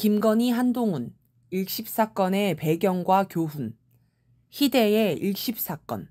김건희 한동훈 일십 사건의 배경과 교훈 희대의 일십 사건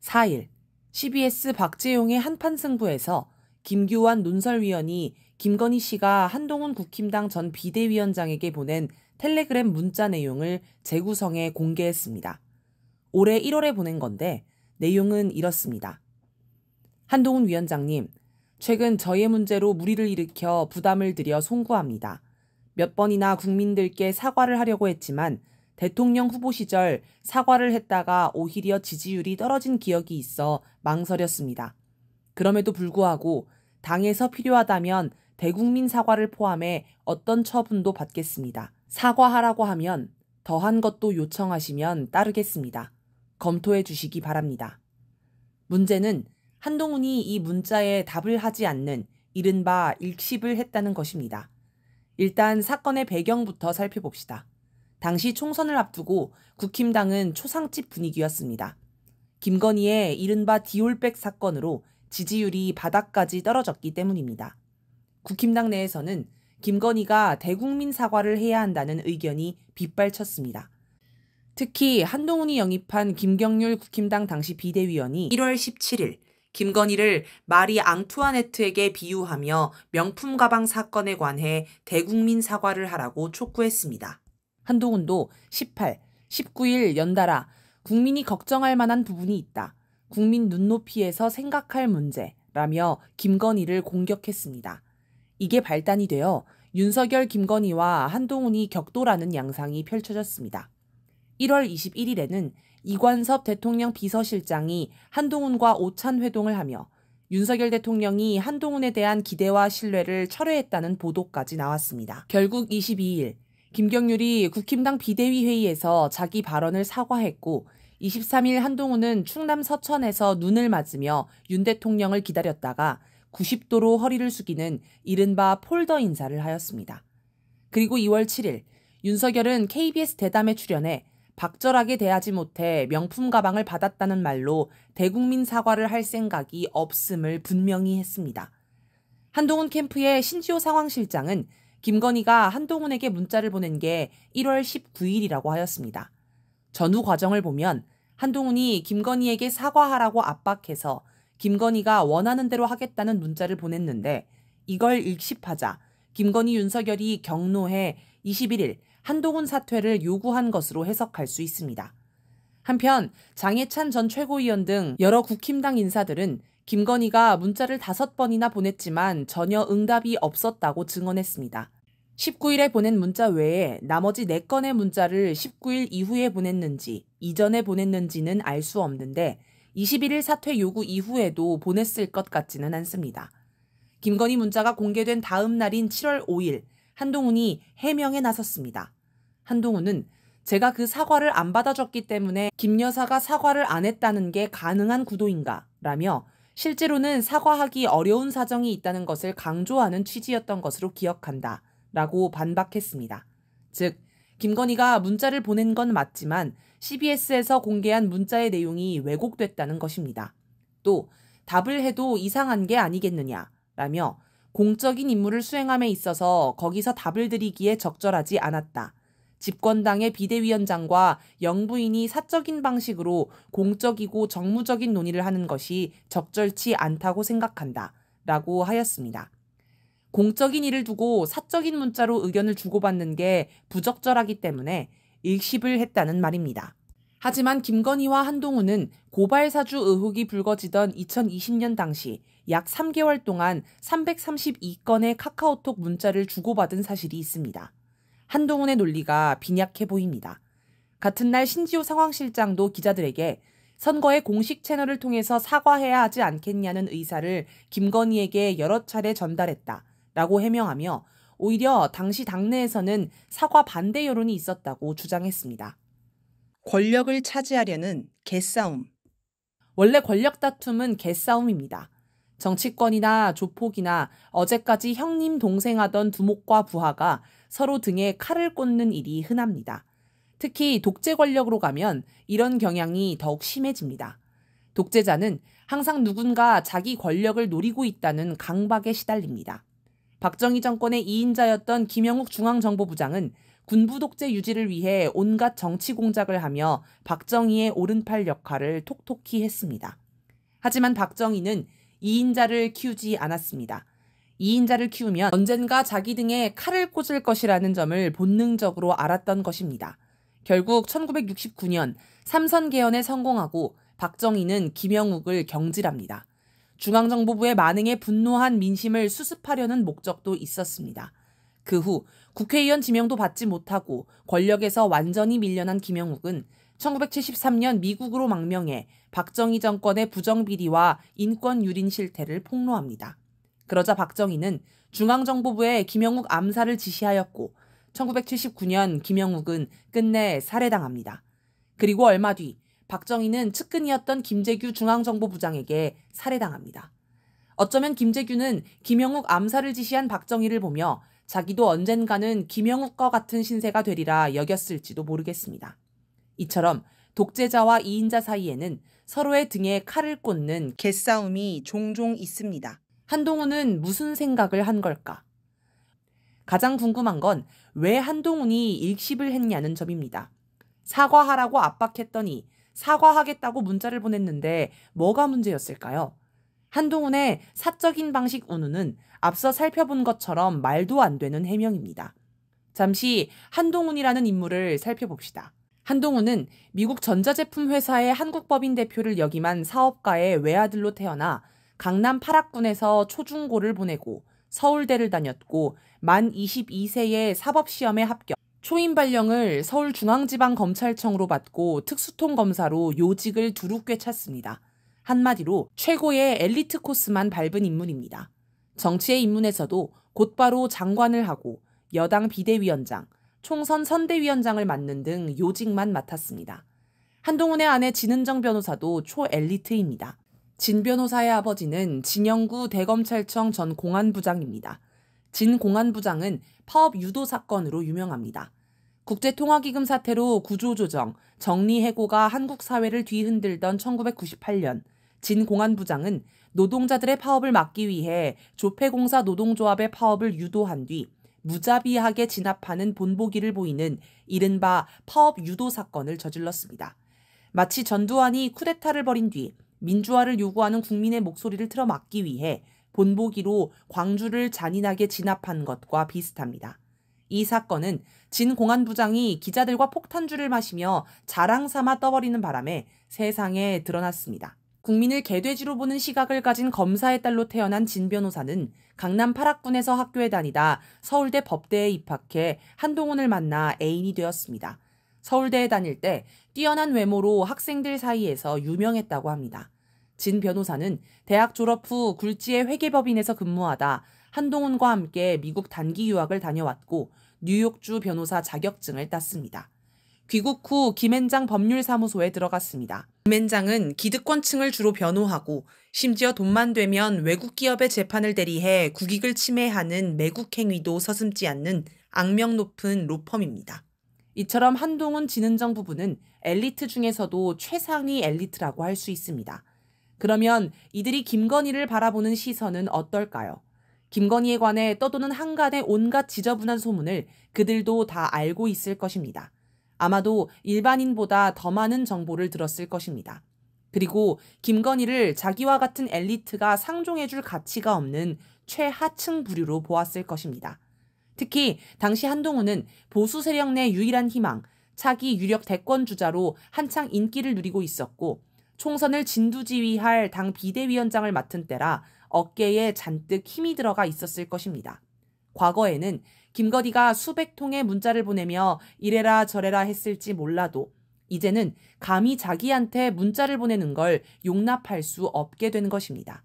4일 CBS 박재용의 한판 승부에서 김규환 논설위원이 김건희 씨가 한동훈 국힘당 전 비대위원장에게 보낸 텔레그램 문자 내용을 재구성해 공개했습니다. 올해 1월에 보낸 건데 내용은 이렇습니다. 한동훈 위원장님, 최근 저의 문제로 무리를 일으켜 부담을 드려 송구합니다. 몇 번이나 국민들께 사과를 하려고 했지만 대통령 후보 시절 사과를 했다가 오히려 지지율이 떨어진 기억이 있어 망설였습니다. 그럼에도 불구하고 당에서 필요하다면 대국민 사과를 포함해 어떤 처분도 받겠습니다. 사과하라고 하면 더한 것도 요청하시면 따르겠습니다. 검토해 주시기 바랍니다. 문제는 한동훈이 이 문자에 답을 하지 않는 이른바 일침을 했다는 것입니다. 일단 사건의 배경부터 살펴봅시다. 당시 총선을 앞두고 국힘당은 초상집 분위기였습니다. 김건희의 이른바 디올백 사건으로 지지율이 바닥까지 떨어졌기 때문입니다. 국힘당 내에서는 김건희가 대국민 사과를 해야 한다는 의견이 빗발쳤습니다. 특히 한동훈이 영입한 김경률 국힘당 당시 비대위원이 1월 17일 김건희를 마리 앙투아네트에게 비유하며 명품 가방 사건에 관해 대국민 사과를 하라고 촉구했습니다. 한동훈도 18, 19일 연달아 국민이 걱정할 만한 부분이 있다. 국민 눈높이에서 생각할 문제라며 김건희를 공격했습니다. 이게 발단이 되어 윤석열, 김건희와 한동훈이 격돌하는 양상이 펼쳐졌습니다. 1월 21일에는 이관섭 대통령 비서실장이 한동훈과 오찬 회동을 하며 윤석열 대통령이 한동훈에 대한 기대와 신뢰를 철회했다는 보도까지 나왔습니다. 결국 22일 김경률이 국힘당 비대위 회의에서 자기 발언을 사과했고 23일 한동훈은 충남 서천에서 눈을 맞으며 윤 대통령을 기다렸다가 90도로 허리를 숙이는 이른바 폴더 인사를 하였습니다. 그리고 2월 7일 윤석열은 KBS 대담에 출연해 박절하게 대하지 못해 명품 가방을 받았다는 말로 대국민 사과를 할 생각이 없음을 분명히 했습니다. 한동훈 캠프의 신지호 상황실장은 김건희가 한동훈에게 문자를 보낸 게 1월 19일이라고 하였습니다. 전후 과정을 보면 한동훈이 김건희에게 사과하라고 압박해서 김건희가 원하는 대로 하겠다는 문자를 보냈는데 이걸 읽씹하자 김건희 윤석열이 경로해 21일 한동훈 사퇴를 요구한 것으로 해석할 수 있습니다. 한편 장해찬 전 최고위원 등 여러 국힘당 인사들은 김건희가 문자를 다섯 번이나 보냈지만 전혀 응답이 없었다고 증언했습니다. 19일에 보낸 문자 외에 나머지 4건의 문자를 19일 이후에 보냈는지 이전에 보냈는지는 알 수 없는데 21일 사퇴 요구 이후에도 보냈을 것 같지는 않습니다. 김건희 문자가 공개된 다음 날인 7월 5일 한동훈이 해명에 나섰습니다. 한동훈은 제가 그 사과를 안 받아줬기 때문에 김 여사가 사과를 안 했다는 게 가능한 구도인가? 라며 실제로는 사과하기 어려운 사정이 있다는 것을 강조하는 취지였던 것으로 기억한다. 라고 반박했습니다. 즉, 김건희가 문자를 보낸 건 맞지만 CBS에서 공개한 문자의 내용이 왜곡됐다는 것입니다. 또, 답을 해도 이상한 게 아니겠느냐? 라며 공적인 임무를 수행함에 있어서 거기서 답을 드리기에 적절하지 않았다. 집권당의 비대위원장과 영부인이 사적인 방식으로 공적이고 정무적인 논의를 하는 것이 적절치 않다고 생각한다. 라고 하였습니다. 공적인 일을 두고 사적인 문자로 의견을 주고받는 게 부적절하기 때문에 일십을 했다는 말입니다. 하지만 김건희와 한동훈은 고발 사주 의혹이 불거지던 2020년 당시 약 3개월 동안 332건의 카카오톡 문자를 주고받은 사실이 있습니다. 한동훈의 논리가 빈약해 보입니다. 같은 날 신지호 상황실장도 기자들에게 선거의 공식 채널을 통해서 사과해야 하지 않겠냐는 의사를 김건희에게 여러 차례 전달했다. 라고 해명하며 오히려 당시 당내에서는 사과 반대 여론이 있었다고 주장했습니다. 권력을 차지하려는 개싸움. 원래 권력 다툼은 개싸움입니다. 정치권이나 조폭이나 어제까지 형님 동생하던 두목과 부하가 서로 등에 칼을 꽂는 일이 흔합니다. 특히 독재 권력으로 가면 이런 경향이 더욱 심해집니다. 독재자는 항상 누군가 자기 권력을 노리고 있다는 강박에 시달립니다. 박정희 정권의 2인자였던 김영욱 중앙정보부장은 군부 독재 유지를 위해 온갖 정치 공작을 하며 박정희의 오른팔 역할을 톡톡히 했습니다. 하지만 박정희는 2인자를 키우지 않았습니다. 2인자를 키우면 언젠가 자기 등에 칼을 꽂을 것이라는 점을 본능적으로 알았던 것입니다. 결국 1969년 삼선 개헌에 성공하고 박정희는 김영욱을 경질합니다. 중앙정보부의 만행에 분노한 민심을 수습하려는 목적도 있었습니다. 그후 국회의원 지명도 받지 못하고 권력에서 완전히 밀려난 김영욱은 1973년 미국으로 망명해 박정희 정권의 부정비리와 인권 유린 실태를 폭로합니다. 그러자 박정희는 중앙정보부에 김영욱 암살을 지시하였고 1979년 김영욱은 끝내 살해당합니다. 그리고 얼마 뒤 박정희는 측근이었던 김재규 중앙정보부장에게 살해당합니다. 어쩌면 김재규는 김영욱 암살을 지시한 박정희를 보며 자기도 언젠가는 김영욱과 같은 신세가 되리라 여겼을지도 모르겠습니다. 이처럼 독재자와 이인자 사이에는 서로의 등에 칼을 꽂는 개싸움이 종종 있습니다. 한동훈은 무슨 생각을 한 걸까? 가장 궁금한 건 왜 한동훈이 일십을 했냐는 점입니다. 사과하라고 압박했더니 사과하겠다고 문자를 보냈는데 뭐가 문제였을까요? 한동훈의 사적인 방식 운운은 앞서 살펴본 것처럼 말도 안 되는 해명입니다. 잠시 한동훈이라는 인물을 살펴봅시다. 한동훈은 미국 전자제품 회사의 한국법인 대표를 역임한 사업가의 외아들로 태어나 강남 파락군에서 초중고를 보내고 서울대를 다녔고 만 22세에 사법시험에 합격. 초임 발령을 서울중앙지방검찰청으로 받고 특수통 검사로 요직을 두루 꿰찼습니다. 한마디로 최고의 엘리트 코스만 밟은 인물입니다. 정치의 입문에서도 곧바로 장관을 하고 여당 비대위원장, 총선 선대위원장을 맡는 등 요직만 맡았습니다. 한동훈의 아내 진은정 변호사도 초엘리트입니다. 진 변호사의 아버지는 진영구 대검찰청 전 공안부장입니다. 진 공안부장은 파업 유도 사건으로 유명합니다. 국제통화기금 사태로 구조조정, 정리해고가 한국 사회를 뒤흔들던 1998년 진 공안부장은 노동자들의 파업을 막기 위해 조폐공사 노동조합의 파업을 유도한 뒤 무자비하게 진압하는 본보기를 보이는 이른바 파업 유도 사건을 저질렀습니다. 마치 전두환이 쿠데타를 벌인 뒤 민주화를 요구하는 국민의 목소리를 틀어막기 위해 본보기로 광주를 잔인하게 진압한 것과 비슷합니다. 이 사건은 진 공안부장이 기자들과 폭탄주를 마시며 자랑 삼아 떠버리는 바람에 세상에 드러났습니다. 국민을 개돼지로 보는 시각을 가진 검사의 딸로 태어난 진 변호사는 강남 파락군에서 학교에 다니다 서울대 법대에 입학해 한동훈을 만나 애인이 되었습니다. 서울대에 다닐 때 뛰어난 외모로 학생들 사이에서 유명했다고 합니다. 진 변호사는 대학 졸업 후 굴지의 회계법인에서 근무하다 한동훈과 함께 미국 단기 유학을 다녀왔고 뉴욕주 변호사 자격증을 땄습니다. 귀국 후 김앤장 법률사무소에 들어갔습니다. 김앤장은 기득권층을 주로 변호하고 심지어 돈만 되면 외국 기업의 재판을 대리해 국익을 침해하는 매국 행위도 서슴지 않는 악명 높은 로펌입니다. 이처럼 한동훈 진은정 부부는 엘리트 중에서도 최상위 엘리트라고 할 수 있습니다. 그러면 이들이 김건희를 바라보는 시선은 어떨까요? 김건희에 관해 떠도는 한간의 온갖 지저분한 소문을 그들도 다 알고 있을 것입니다. 아마도 일반인보다 더 많은 정보를 들었을 것입니다. 그리고 김건희를 자기와 같은 엘리트가 상종해줄 가치가 없는 최하층 부류로 보았을 것입니다. 특히 당시 한동훈은 보수 세력 내 유일한 희망, 차기 유력 대권 주자로 한창 인기를 누리고 있었고 총선을 진두지휘할 당 비대위원장을 맡은 때라 어깨에 잔뜩 힘이 들어가 있었을 것입니다. 과거에는 김거디가 수백 통의 문자를 보내며 이래라 저래라 했을지 몰라도 이제는 감히 자기한테 문자를 보내는 걸 용납할 수 없게 된 것입니다.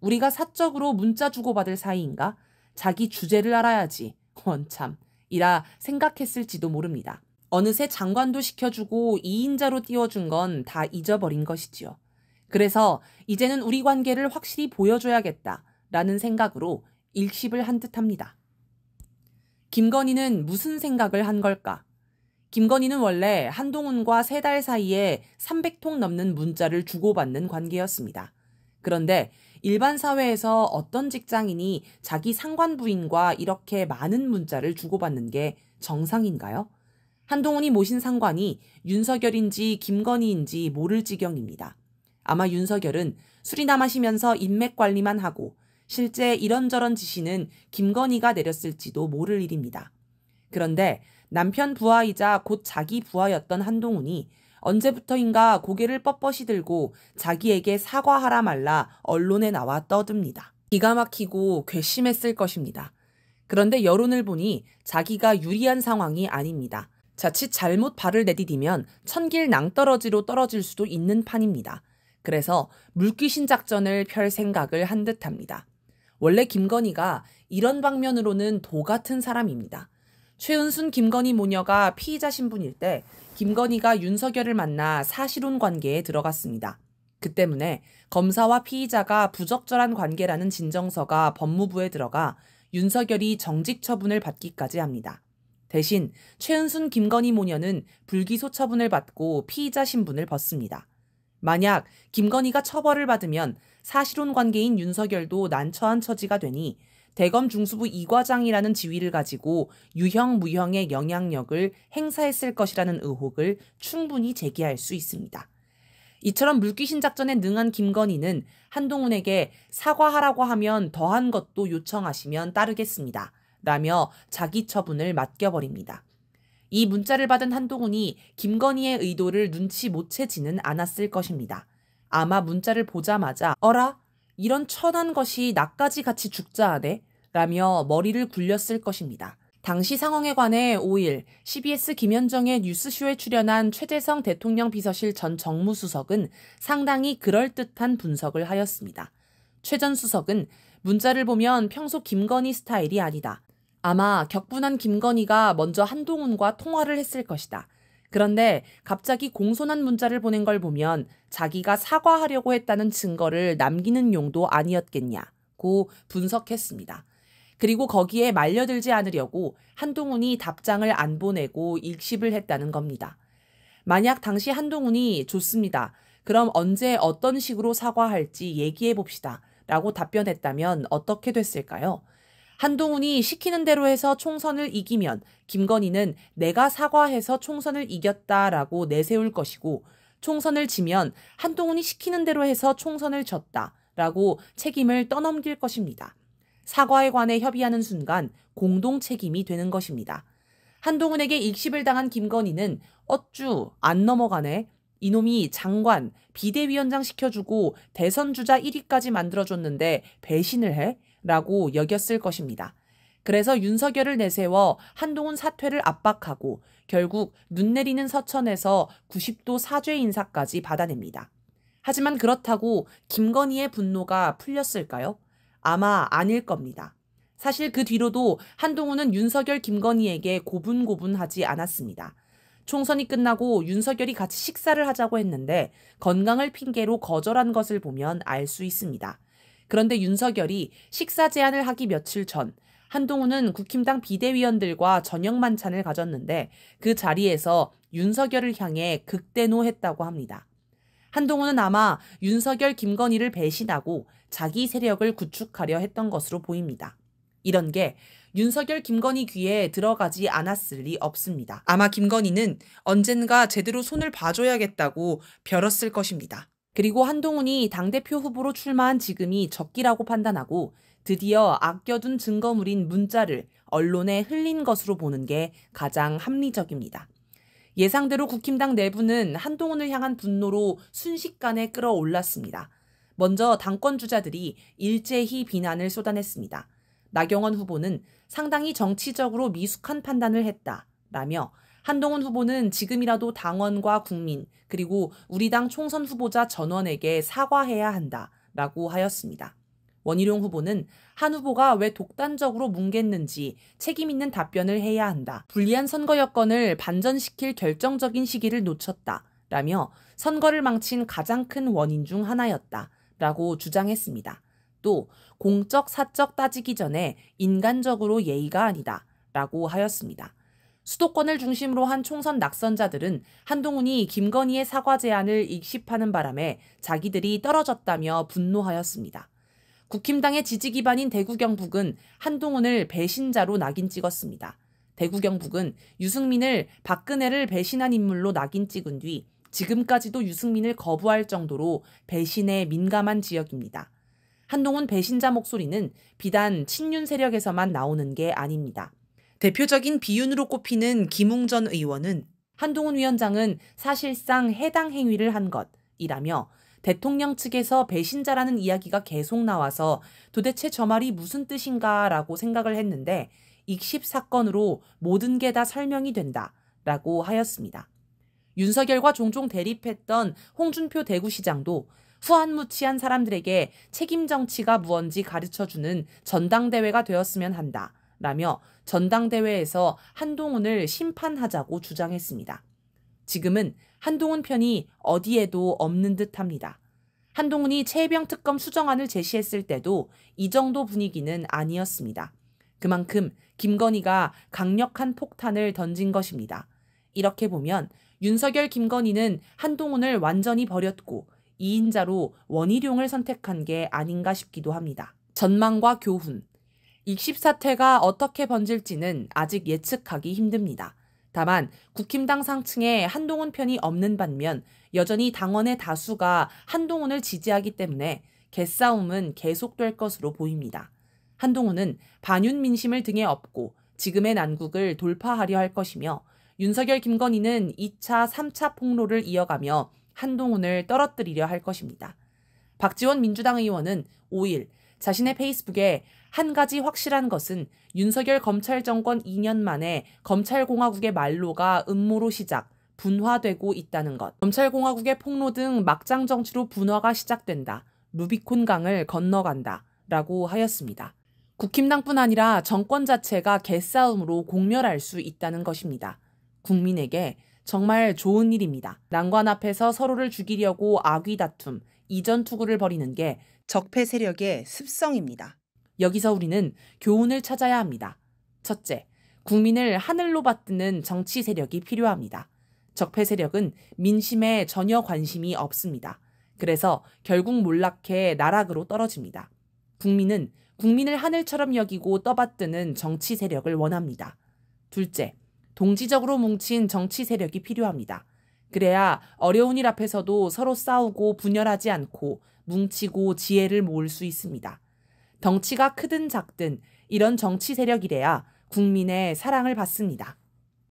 우리가 사적으로 문자 주고받을 사이인가? 자기 주제를 알아야지. 원참. 이라 생각했을지도 모릅니다. 어느새 장관도 시켜주고 2인자로 띄워준 건 다 잊어버린 것이지요. 그래서 이제는 우리 관계를 확실히 보여줘야겠다. 라는 생각으로 일십을 한듯 합니다. 김건희는 무슨 생각을 한 걸까? 김건희는 원래 한동훈과 세 달 사이에 300통 넘는 문자를 주고받는 관계였습니다. 그런데 일반 사회에서 어떤 직장인이 자기 상관부인과 이렇게 많은 문자를 주고받는 게 정상인가요? 한동훈이 모신 상관이 윤석열인지 김건희인지 모를 지경입니다. 아마 윤석열은 술이나 마시면서 인맥 관리만 하고 실제 이런저런 지시는 김건희가 내렸을지도 모를 일입니다. 그런데 남편 부하이자 곧 자기 부하였던 한동훈이 언제부터인가 고개를 뻣뻣이 들고 자기에게 사과하라 말라 언론에 나와 떠듭니다. 기가 막히고 괘씸했을 것입니다. 그런데 여론을 보니 자기가 유리한 상황이 아닙니다. 자칫 잘못 발을 내디디면 천길 낭떠러지로 떨어질 수도 있는 판입니다. 그래서 물귀신 작전을 펼 생각을 한 듯합니다. 원래 김건희가 이런 방면으로는 도 같은 사람입니다. 최은순 김건희 모녀가 피의자 신분일 때 김건희가 윤석열을 만나 사실혼 관계에 들어갔습니다. 그 때문에 검사와 피의자가 부적절한 관계라는 진정서가 법무부에 들어가 윤석열이 정직 처분을 받기까지 합니다. 대신 최은순 김건희 모녀는 불기소 처분을 받고 피의자 신분을 벗습니다. 만약 김건희가 처벌을 받으면 사실혼 관계인 윤석열도 난처한 처지가 되니 대검 중수부 이과장이라는 지위를 가지고 유형 무형의 영향력을 행사했을 것이라는 의혹을 충분히 제기할 수 있습니다. 이처럼 물귀신 작전에 능한 김건희는 한동훈에게 사과하라고 하면 더한 것도 요청하시면 따르겠습니다. 라며 자기 처분을 맡겨버립니다. 이 문자를 받은 한동훈이 김건희의 의도를 눈치 못 채지는 않았을 것입니다. 아마 문자를 보자마자 어라? 이런 천한 것이 나까지 같이 죽자 하네? 라며 머리를 굴렸을 것입니다. 당시 상황에 관해 5일 CBS 김현정의 뉴스쇼에 출연한 최재성 대통령 비서실 전 정무수석은 상당히 그럴듯한 분석을 하였습니다. 최전 수석은 문자를 보면 평소 김건희 스타일이 아니다. 아마 격분한 김건희가 먼저 한동훈과 통화를 했을 것이다. 그런데 갑자기 공손한 문자를 보낸 걸 보면 자기가 사과하려고 했다는 증거를 남기는 용도 아니었겠냐고 분석했습니다. 그리고 거기에 말려들지 않으려고 한동훈이 답장을 안 보내고 일십을 했다는 겁니다. 만약 당시 한동훈이 좋습니다. 그럼 언제 어떤 식으로 사과할지 얘기해 봅시다. 라고 답변했다면 어떻게 됐을까요? 한동훈이 시키는 대로 해서 총선을 이기면 김건희는 내가 사과해서 총선을 이겼다라고 내세울 것이고 총선을 지면 한동훈이 시키는 대로 해서 총선을 졌다라고 책임을 떠넘길 것입니다. 사과에 관해 협의하는 순간 공동 책임이 되는 것입니다. 한동훈에게 익십을 당한 김건희는 어쭈 안 넘어가네. 이놈이 장관, 비대위원장 시켜주고 대선 주자 1위까지 만들어줬는데 배신을 해? 라고 여겼을 것입니다. 그래서 윤석열을 내세워 한동훈 사퇴를 압박하고 결국 눈 내리는 서천에서 90도 사죄 인사까지 받아냅니다. 하지만 그렇다고 김건희의 분노가 풀렸을까요? 아마 아닐 겁니다. 사실 그 뒤로도 한동훈은 윤석열 김건희에게 고분고분하지 않았습니다. 총선이 끝나고 윤석열이 같이 식사를 하자고 했는데 건강을 핑계로 거절한 것을 보면 알 수 있습니다. 그런데 윤석열이 식사 제한을 하기 며칠 전 한동훈은 국힘당 비대위원들과 저녁 만찬을 가졌는데 그 자리에서 윤석열을 향해 극대노했다고 합니다. 한동훈은 아마 윤석열 김건희를 배신하고 자기 세력을 구축하려 했던 것으로 보입니다. 이런 게 윤석열 김건희 귀에 들어가지 않았을 리 없습니다. 아마 김건희는 언젠가 제대로 손을 봐줘야겠다고 벼렀을 것입니다. 그리고 한동훈이 당대표 후보로 출마한 지금이 적기라고 판단하고 드디어 아껴둔 증거물인 문자를 언론에 흘린 것으로 보는 게 가장 합리적입니다. 예상대로 국힘당 내부는 한동훈을 향한 분노로 순식간에 끌어올랐습니다. 먼저 당권 주자들이 일제히 비난을 쏟아냈습니다. 나경원 후보는 상당히 정치적으로 미숙한 판단을 했다. 라며 한동훈 후보는 지금이라도 당원과 국민 그리고 우리 당 총선 후보자 전원에게 사과해야 한다. 라고 하였습니다. 원희룡 후보는 한 후보가 왜 독단적으로 뭉갰는지 책임 있는 답변을 해야 한다. 불리한 선거 여건을 반전시킬 결정적인 시기를 놓쳤다. 라며 선거를 망친 가장 큰 원인 중 하나였다. 라고 주장했습니다. 또 공적 사적 따지기 전에 인간적으로 예의가 아니다. 라고 하였습니다. 수도권을 중심으로 한 총선 낙선자들은 한동훈이 김건희의 사과 제안을 익십하는 바람에 자기들이 떨어졌다며 분노하였습니다. 국힘당의 지지 기반인 대구 경북은 한동훈을 배신자로 낙인 찍었습니다. 대구 경북은 유승민을 박근혜를 배신한 인물로 낙인 찍은 뒤 지금까지도 유승민을 거부할 정도로 배신에 민감한 지역입니다. 한동훈 배신자 목소리는 비단 친윤 세력에서만 나오는 게 아닙니다. 대표적인 비윤으로 꼽히는 김웅전 의원은 한동훈 위원장은 사실상 해당 행위를 한 것이라며 대통령 측에서 배신자라는 이야기가 계속 나와서 도대체 저 말이 무슨 뜻인가라고 생각을 했는데 익십 사건으로 모든 게 다 설명이 된다라고 하였습니다. 윤석열과 종종 대립했던 홍준표 대구시장도 후한무치한 사람들에게 책임 정치가 무언지 가르쳐주는 전당대회가 되었으면 한다. 라며 전당대회에서 한동훈을 심판하자고 주장했습니다. 지금은 한동훈 편이 어디에도 없는 듯 합니다. 한동훈이 최병 특검 수정안을 제시했을 때도 이 정도 분위기는 아니었습니다. 그만큼 김건희가 강력한 폭탄을 던진 것입니다. 이렇게 보면 윤석열 김건희는 한동훈을 완전히 버렸고 2인자로 원희룡을 선택한 게 아닌가 싶기도 합니다. 전망과 교훈 익십 사태가 어떻게 번질지는 아직 예측하기 힘듭니다. 다만 국힘당 상층에 한동훈 편이 없는 반면 여전히 당원의 다수가 한동훈을 지지하기 때문에 개싸움은 계속될 것으로 보입니다. 한동훈은 반윤 민심을 등에 업고 지금의 난국을 돌파하려 할 것이며 윤석열 김건희는 2차, 3차 폭로를 이어가며 한동훈을 떨어뜨리려 할 것입니다. 박지원 민주당 의원은 5일 자신의 페이스북에 한 가지 확실한 것은 윤석열 검찰 정권 2년 만에 검찰공화국의 말로가 음모로 시작, 분화되고 있다는 것. 검찰공화국의 폭로 등 막장 정치로 분화가 시작된다. 루비콘 강을 건너간다. 라고 하였습니다. 국힘당뿐 아니라 정권 자체가 개싸움으로 공멸할 수 있다는 것입니다. 국민에게 정말 좋은 일입니다. 난관 앞에서 서로를 죽이려고 악의 다툼, 이전 투구를 벌이는 게 적폐 세력의 습성입니다. 여기서 우리는 교훈을 찾아야 합니다. 첫째, 국민을 하늘로 받드는 정치 세력이 필요합니다. 적폐 세력은 민심에 전혀 관심이 없습니다. 그래서 결국 몰락해 나락으로 떨어집니다. 국민은 국민을 하늘처럼 여기고 떠받드는 정치 세력을 원합니다. 둘째, 동지적으로 뭉친 정치 세력이 필요합니다. 그래야 어려운 일 앞에서도 서로 싸우고 분열하지 않고 뭉치고 지혜를 모을 수 있습니다. 덩치가 크든 작든 이런 정치 세력이래야 국민의 사랑을 받습니다.